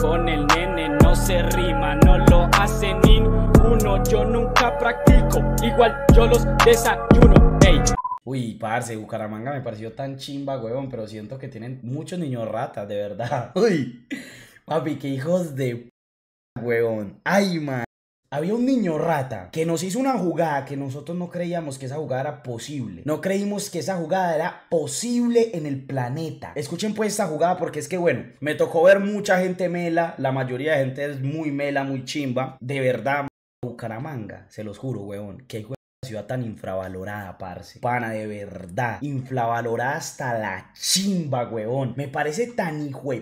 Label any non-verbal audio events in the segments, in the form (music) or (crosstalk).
Con el nene no se rima, no lo hace ninguno. Yo nunca practico, igual yo los desayuno. Uy, parce, Bucaramanga me pareció tan chimba, huevón, pero siento que tienen muchos niños ratas, de verdad. (laughs) Uy, papi, qué hijos de huevón. Ay, man. Había un niño rata que nos hizo una jugada que nosotros no creíamos que esa jugada era posible. No creímos que esa jugada era posible en el planeta. Escuchen pues esta jugada porque es que bueno, me tocó ver mucha gente mela. La mayoría de gente es muy mela, muy chimba. De verdad, Bucaramanga, se los juro, weón. Que ciudad tan infravalorada, parce. Pana, de verdad. Infravalorada hasta la chimba, weón. Me parece tan hijo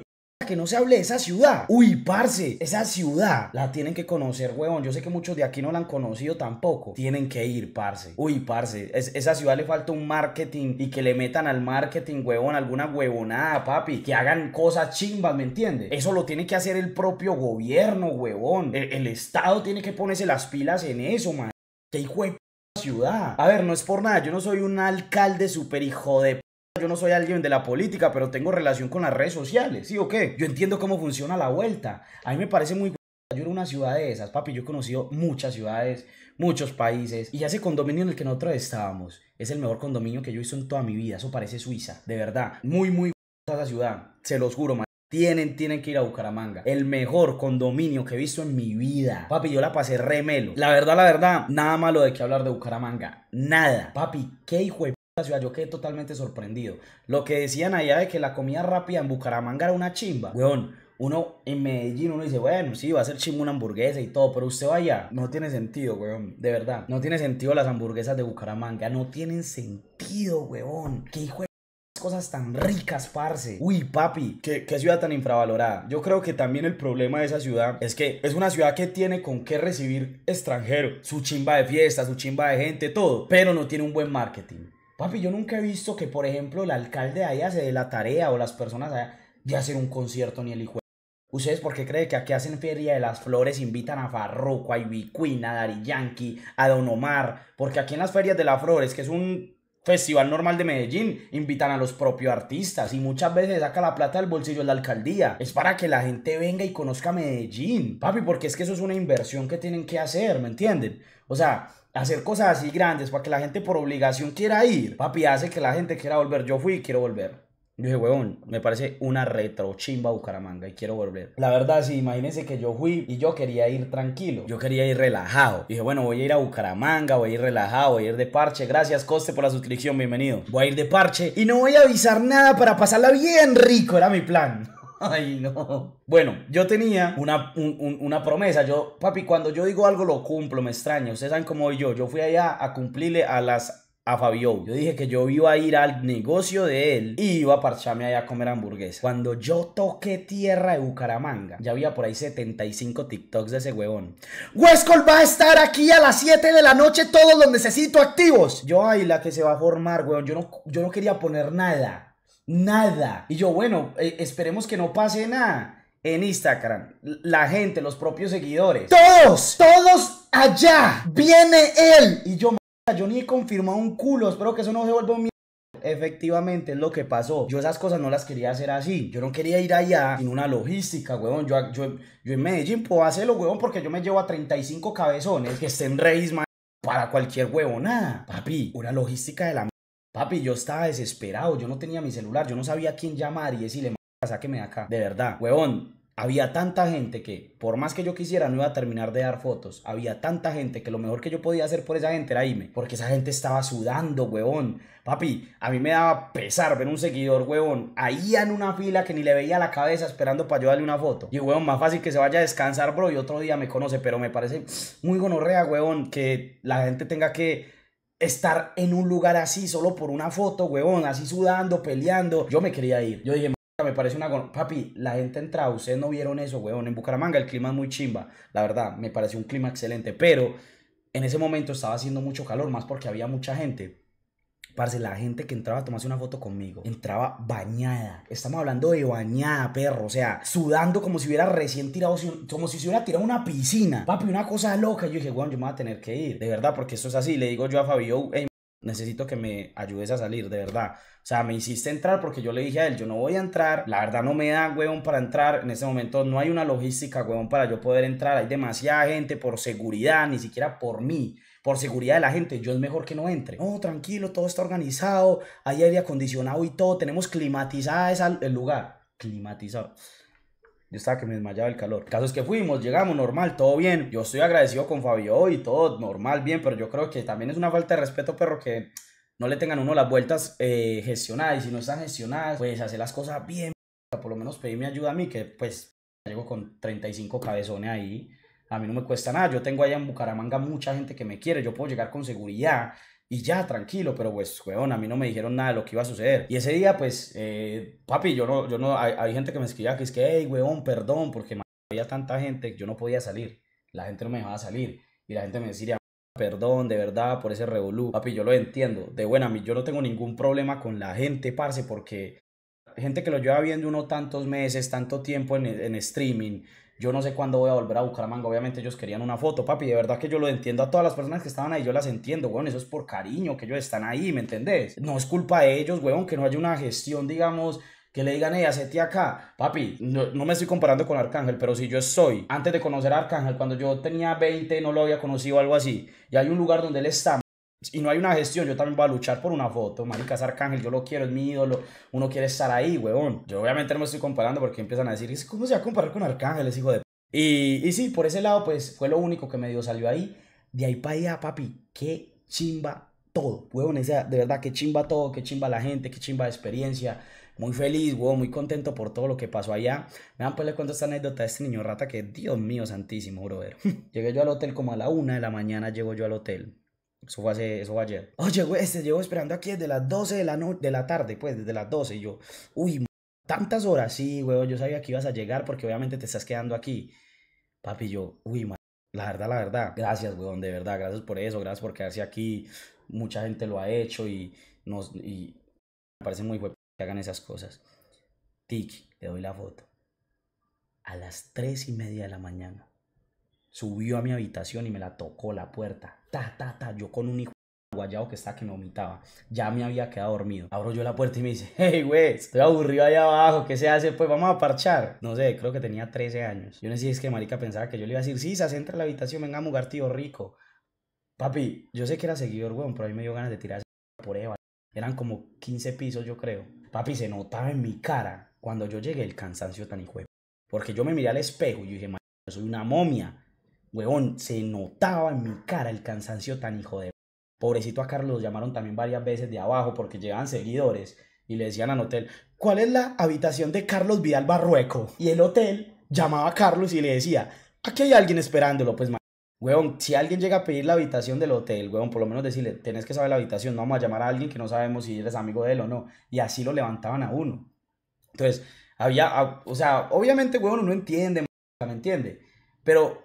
que no se hable de esa ciudad. Uy, parce, esa ciudad la tienen que conocer, huevón. Yo sé que muchos de aquí no la han conocido tampoco. Tienen que ir, parce. Uy, parce, esa ciudad le falta un marketing y que le metan al marketing, huevón, alguna huevonada, papi. Que hagan cosas chimbas, ¿me entiendes? Eso lo tiene que hacer el propio gobierno, huevón. El, Estado tiene que ponerse las pilas en eso, man. Qué hijo de ciudad. A ver, no es por nada, yo no soy un alcalde super hijo de yo no soy alguien de la política, pero tengo relación con las redes sociales, ¿sí o qué? Yo entiendo cómo funciona la vuelta. A mí me parece muy... Yo era una ciudad de esas, papi, yo he conocido muchas ciudades, muchos países, y ese condominio en el que nosotros estábamos es el mejor condominio que yo he visto en toda mi vida, eso parece Suiza, de verdad, muy, muy esa ciudad, se los juro, man. Tienen, tienen que ir a Bucaramanga. El mejor condominio que he visto en mi vida. Papi, yo la pasé remelo. La verdad, la verdad, nada malo de que hablar de Bucaramanga. Nada. Papi, qué hijo de la ciudad, yo quedé totalmente sorprendido. Lo que decían allá de que la comida rápida en Bucaramanga era una chimba, weón. Uno en Medellín, uno dice, bueno, sí, va a ser chimba una hamburguesa y todo, pero usted va allá. No tiene sentido, weón. De verdad, no tiene sentido las hamburguesas de Bucaramanga. No tienen sentido, weón. Qué hijo de cosas tan ricas, parce. Uy, papi, ¿qué, qué, ciudad tan infravalorada. Yo creo que también el problema de esa ciudad es que es una ciudad que tiene con qué recibir extranjeros. Su chimba de fiesta, su chimba de gente, todo. Pero no tiene un buen marketing. Papi, yo nunca he visto que, por ejemplo, el alcalde de allá se dé la tarea o las personas allá de hacer un concierto ni el hijo. ¿Ustedes por qué creen que aquí hacen Feria de las Flores, invitan a Farroco, a Ivy a Dari Yankee, a Don Omar? Porque aquí en las Ferias de las Flores, que es un festival normal de Medellín, invitan a los propios artistas y muchas veces saca la plata del bolsillo de la alcaldía. Es para que la gente venga y conozca Medellín, papi, porque es que eso es una inversión que tienen que hacer, ¿me entienden? O sea, hacer cosas así grandes para que la gente por obligación quiera ir, papi, hace que la gente quiera volver. Yo fui y quiero volver. Yo dije, huevón, me parece una retrochimba Bucaramanga y quiero volver. La verdad, sí, imagínense que yo fui y yo quería ir tranquilo. Yo quería ir relajado. Dije, bueno, voy a ir a Bucaramanga, voy a ir relajado, voy a ir de parche. Gracias, Coste, por la suscripción, bienvenido. Voy a ir de parche y no voy a avisar nada para pasarla bien rico, era mi plan. (laughs) Ay, no. Bueno, yo tenía una, una promesa. Yo, papi, cuando yo digo algo lo cumplo, me extraño. Ustedes saben cómo voy yo. Yo fui allá a cumplirle a las a Fabio. Yo dije que yo iba a ir al negocio de él y iba a parcharme allá a comer hamburguesa. Cuando yo toqué tierra de Bucaramanga, ya había por ahí 75 TikToks de ese huevón. Huescol va a estar aquí a las 7 de la noche, todos los necesito activos. Yo, ay, la que se va a formar, huevón. Yo no, yo no quería poner nada. Nada. Y yo, bueno, eh, esperemos que no pase nada en Instagram, la gente, los propios seguidores. Todos, todos allá. Viene él. Y yo, yo ni he confirmado un culo. Espero que eso no se vuelva un Efectivamente, es lo que pasó. Yo esas cosas no las quería hacer así. Yo no quería ir allá sin una logística, weón. Yo, yo, en Medellín puedo hacerlo, weón, porque yo me llevo a 35 cabezones que estén reis, para cualquier nada. Papi, una logística de la Papi, yo estaba desesperado, yo no tenía mi celular, yo no sabía a quién llamar y decirle, sáqueme de acá. De verdad, huevón, había tanta gente que, por más que yo quisiera, no iba a terminar de dar fotos. Había tanta gente que lo mejor que yo podía hacer por esa gente era irme. Porque esa gente estaba sudando, huevón. Papi, a mí me daba pesar ver un seguidor, huevón, ahí en una fila que ni le veía la cabeza esperando para yo darle una foto. Y, huevón, más fácil que se vaya a descansar, bro, y otro día me conoce. Pero me parece muy gonorrea, huevón, que la gente tenga que estar en un lugar así solo por una foto, huevón, así sudando, peleando. Yo me quería ir. Yo dije, me parece una... Papi, la gente entra, ustedes no vieron eso, huevón. En Bucaramanga el clima es muy chimba, la verdad, me pareció un clima excelente, pero en ese momento estaba haciendo mucho calor, más porque había mucha gente. Parce, la gente que entraba a tomarse una foto conmigo, entraba bañada. Estamos hablando de bañada, perro. O sea, sudando como si hubiera recién tirado, como si se hubiera tirado una piscina. Papi, una cosa loca. Yo dije, bueno, yo me voy a tener que ir. De verdad, porque esto es así. Le digo yo a Fabio, hey, necesito que me ayudes a salir, de verdad. O sea, me hiciste entrar porque yo le dije a él, yo no voy a entrar, la verdad no me da huevón para entrar, en ese momento no hay una logística huevón para yo poder entrar, hay demasiada gente por seguridad, ni siquiera por mí por seguridad de la gente, yo es mejor que no entre. No, tranquilo, todo está organizado, hay aire acondicionado y todo, tenemos climatizada el lugar. Climatizado. Yo estaba que me desmayaba el calor. El caso es que fuimos, llegamos, normal, todo bien. Yo estoy agradecido con Fabio y todo normal, bien, pero yo creo que también es una falta de respeto, perro, que no le tengan uno las vueltas eh, gestionadas. Y si no están gestionadas, pues hacer las cosas bien. Por lo menos mi ayuda a mí, que pues llego con 35 cabezones ahí a mí no me cuesta nada, yo tengo allá en Bucaramanga mucha gente que me quiere, yo puedo llegar con seguridad y ya, tranquilo, pero pues, weón, a mí no me dijeron nada de lo que iba a suceder. Y ese día, pues, eh, papi, yo no, yo no, hay, gente que me escribía que es que, hey, weón, perdón, porque había tanta gente, yo no podía salir, la gente no me dejaba salir y la gente me decía, perdón, de verdad, por ese revolú. Papi, yo lo entiendo, de buena, yo no tengo ningún problema con la gente, parce, porque gente que lo lleva viendo uno tantos meses, tanto tiempo en, en streaming, yo no sé cuándo voy a volver a Bucaramanga. Obviamente ellos querían una foto, papi. De verdad que yo lo entiendo a todas las personas que estaban ahí. Yo las entiendo, weón. Eso es por cariño que ellos están ahí, ¿me entendés? No es culpa de ellos, weón, que no haya una gestión, digamos, que le digan, hey, hacete acá. Papi, no, me estoy comparando con Arcángel, pero si yo estoy, antes de conocer a Arcángel, cuando yo tenía 20, no lo había conocido algo así, y hay un lugar donde él está y no hay una gestión, yo también voy a luchar por una foto, marica, Arcángel, yo lo quiero, es mi ídolo, uno quiere estar ahí, weón Yo obviamente no me estoy comparando porque empiezan a decir, ¿cómo se va a comparar con Arcángel, es hijo de...? Y, y sí, por ese lado, pues, fue lo único que me dio, salió ahí. De ahí para allá, ah, papi, qué chimba todo, weón de verdad, qué chimba todo, qué chimba la gente, qué chimba la experiencia, muy feliz, weón muy contento por todo lo que pasó allá. Vean, pues le cuento esta anécdota a este niño rata que, Dios mío santísimo, brother. (laughs) Llegué yo al hotel como a la una de la mañana, llego yo al hotel. Eso fue, ayer. Oye, güey, te llevo esperando aquí desde las 12 de la, no de la tarde, pues, desde las 12. Y yo, uy, tantas horas. Sí, güey, yo sabía que ibas a llegar porque obviamente te estás quedando aquí. Papi, yo, uy, la verdad, la verdad. Gracias, güey, de verdad. Gracias por eso, gracias por quedarse aquí. Mucha gente lo ha hecho y, nos, y me parece muy bueno que hagan esas cosas. Tiki, te doy la foto. A las 3 y media de la mañana. Subió a mi habitación y me la tocó la puerta. Ta, ta, ta. Yo con un hijo guayado que está que me vomitaba. Ya me había quedado dormido. Abro yo la puerta y me dice, (laughs) hey, güey, estoy aburrido allá abajo, ¿qué se hace? Pues vamos a parchar. No sé, creo que tenía 13 años. Yo no sé es que marica pensaba que yo le iba a decir, sí, se entra a la habitación, venga a tío rico. Papi, yo sé que era seguidor, weón, pero a mí me dio ganas de tirar por Eva. Eran como 15 pisos, yo creo. Papi, se notaba en mi cara cuando yo llegué el cansancio tan hijo Porque yo me miré al espejo y yo dije, yo soy una momia. Huevón, se notaba en mi cara el cansancio tan hijo de... Pobrecito a Carlos lo llamaron también varias veces de abajo porque llegaban seguidores y le decían al hotel, ¿cuál es la habitación de Carlos Vidal Barrueco? Y el hotel llamaba a Carlos y le decía, aquí hay alguien esperándolo, pues, Weón, si alguien llega a pedir la habitación del hotel, weón, por lo menos decirle, tenés que saber la habitación, no vamos a llamar a alguien que no sabemos si eres amigo de él o no. Y así lo levantaban a uno. Entonces, había, ah, o sea, obviamente, weón, uno entiende, ¿me entiende? Pero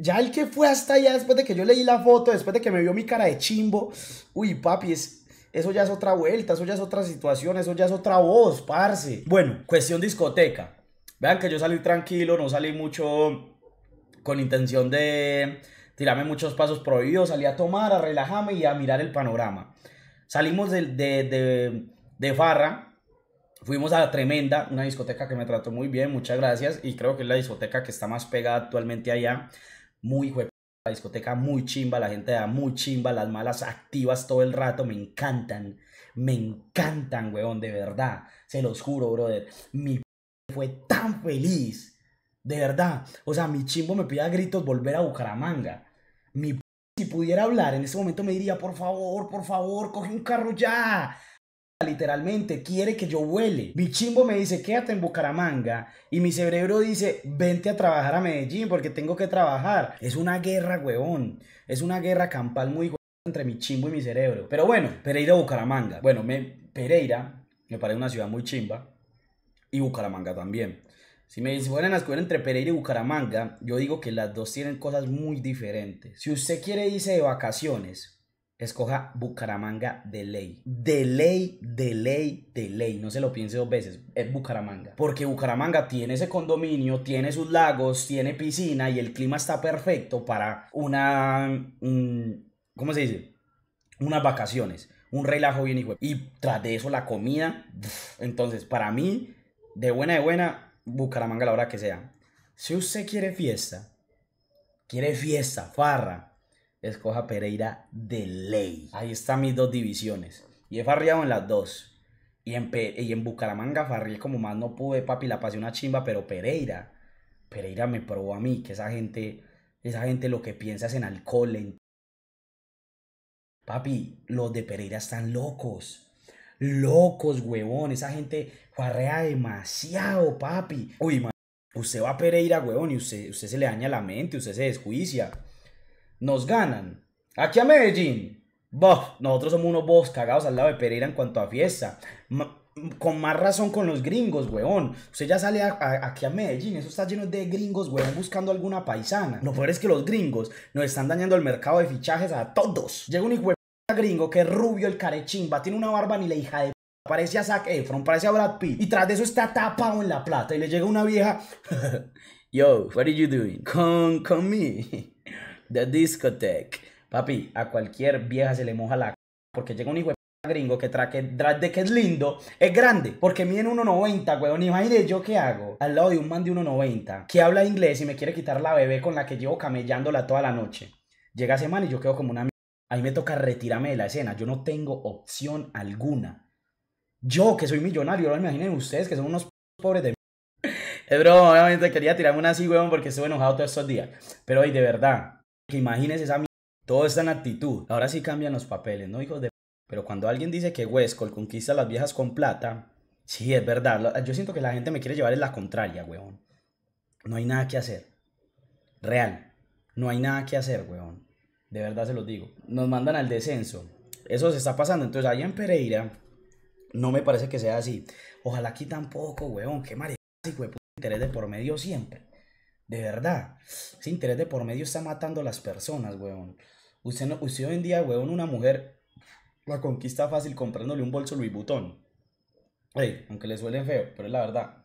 ya el que fue hasta allá después de que yo leí la foto, después de que me vio mi cara de chimbo, uy, papi, eso ya es otra vuelta, eso ya es otra situación, eso ya es otra voz, parce. Bueno, cuestión discoteca. Vean que yo salí tranquilo, no salí mucho con intención de tirarme muchos pasos prohibidos, salí a tomar, a relajarme y a mirar el panorama. Salimos de, de, Farra, Fuimos a Tremenda, una discoteca que me trató muy bien, muchas gracias, y creo que es la discoteca que está más pegada actualmente allá muy juega la discoteca muy chimba, la gente da muy chimba, las malas activas todo el rato, me encantan, me encantan, weón, de verdad, se los juro, brother, mi fue tan feliz, de verdad, o sea, mi chimbo me pide a gritos volver a Bucaramanga, mi si pudiera hablar en ese momento me diría, por favor, por favor, coge un carro ya, literalmente quiere que yo vuele. Mi chimbo me dice, quédate en Bucaramanga. Y mi cerebro dice, vente a trabajar a Medellín porque tengo que trabajar. Es una guerra, huevón. Es una guerra campal muy entre mi chimbo y mi cerebro. Pero bueno, Pereira, Bucaramanga. Bueno, me, Pereira me parece una ciudad muy chimba. Y Bucaramanga también. Si me en a escuela entre Pereira y Bucaramanga, yo digo que las dos tienen cosas muy diferentes. Si usted quiere irse de vacaciones, Escoja Bucaramanga de ley. De ley, de ley, de ley. No se lo piense dos veces. Es Bucaramanga. Porque Bucaramanga tiene ese condominio, tiene sus lagos, tiene piscina y el clima está perfecto para una... Mm, ¿Cómo se dice? Unas vacaciones. Un relajo bien hijo. Y tras de eso la comida. Entonces, para mí, de buena de buena, Bucaramanga la hora que sea. Si usted quiere fiesta, quiere fiesta, farra escoja Pereira de ley. Ahí están mis dos divisiones. Y he farreado en las dos. Y en, y en Bucaramanga farrié como más no pude, papi, la pasé una chimba, pero Pereira, Pereira me probó a mí, que esa gente, esa gente lo que piensa es en alcohol, en... Papi, los de Pereira están locos. Locos, huevón. Esa gente farrea demasiado, papi. Uy, Usted va a Pereira, huevón, y usted, usted se le daña la mente, usted se desjuicia nos ganan. Aquí a Medellín. Bof, nosotros somos unos bobos cagados al lado de Pereira en cuanto a fiesta. con más razón con los gringos, weón. Usted ya sale aquí a Medellín, eso está lleno de gringos, weón, buscando alguna paisana. Lo peor es que los gringos nos están dañando el mercado de fichajes a todos. Llega un hijo gringo que es rubio el carechimba, tiene una barba ni la hija de parece a Zac Efron, parece a Brad Pitt, y tras de eso está tapado en la plata, y le llega una vieja, (laughs) yo, what are you doing? Come, come me. (laughs) The Discotheque. Papi, a cualquier vieja se le moja la c porque llega un hijo de gringo que drag de que es lindo, es grande, porque mide 1.90, weón. Imagínate yo qué hago al lado de un man de 1.90 que habla inglés y me quiere quitar la bebé con la que llevo camellándola toda la noche. Llega ese y yo quedo como una Ahí me toca retirarme de la escena. Yo no tengo opción alguna. Yo, que soy millonario, lo imaginen ustedes que son unos pobres de es broma, obviamente quería tirarme una así, weón, porque estuve enojado todos estos días. Pero hoy, de verdad, que imagines esa todo está en actitud. Ahora sí cambian los papeles, ¿no, hijos de... Pero cuando alguien dice que Westcol conquista a las viejas con plata, sí, es verdad. Yo siento que la gente me quiere llevar en la contraria, weón. No hay nada que hacer. Real. No hay nada que hacer, weón. De verdad se los digo. Nos mandan al descenso. Eso se está pasando. Entonces, allá en Pereira, no me parece que sea así. Ojalá aquí tampoco, weón. Qué y weón interés de por medio siempre. De verdad. Ese interés de por medio está matando a las personas, weón. Usted, no, hoy en día, weón, una mujer la conquista fácil comprándole un bolso Louis Vuitton. Hey, aunque le suelen feo, pero es la verdad.